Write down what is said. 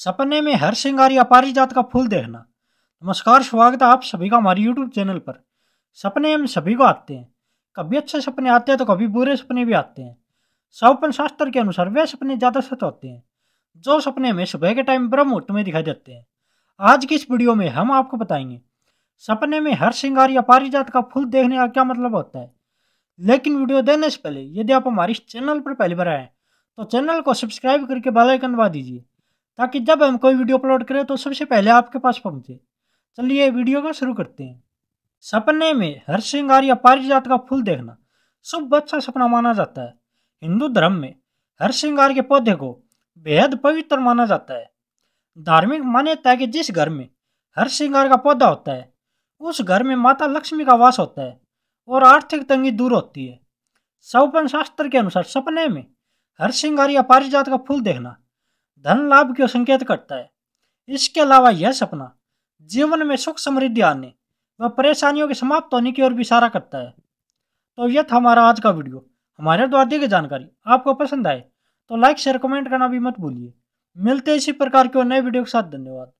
सपने में हर श्रृंगार या पारिजात का फूल देखना नमस्कार स्वागत है आप सभी का हमारे यूट्यूब चैनल पर सपने हम सभी को आते हैं कभी अच्छे सपने आते हैं तो कभी बुरे सपने भी आते हैं सौपन शास्त्र के अनुसार वे सपने ज़्यादा सत होते हैं जो सपने हमें सुबह के टाइम ब्रह्म मुहूर्त में दिखाई देते हैं आज की इस वीडियो में हम आपको बताएंगे सपने में हर श्रृंगार या पारिजात का फूल देखने का क्या मतलब होता है लेकिन वीडियो देने से पहले यदि आप हमारे चैनल पर पहली बार आए तो चैनल को सब्सक्राइब करके बेल आइकन दबा दीजिए ताकि जब हम कोई वीडियो अपलोड करें तो सबसे पहले आपके पास पहुंचे चलिए वीडियो का शुरू करते हैं सपने में हर श्रृंगार या पारिजात का फूल देखना शुभ अच्छा सपना माना जाता है हिंदू धर्म में हर श्रृंगार के पौधे को बेहद पवित्र माना जाता है धार्मिक मान्यता है कि जिस घर में हर श्रृंगार का पौधा होता है उस घर में माता लक्ष्मी का वास होता है और आर्थिक तंगी दूर होती है सौपन शास्त्र के अनुसार सपने में हर श्रृंगार या पारिजात का फूल देखना धन लाभ के संकेत करता है इसके अलावा यह सपना जीवन में सुख समृद्धि आने व परेशानियों के समाप्त होने की ओर भी इशारा करता है तो यह था हमारा आज का वीडियो हमारे द्वारा दी गई जानकारी आपको पसंद आए तो लाइक शेयर कमेंट करना भी मत भूलिए मिलते इसी प्रकार के नए वीडियो के साथ धन्यवाद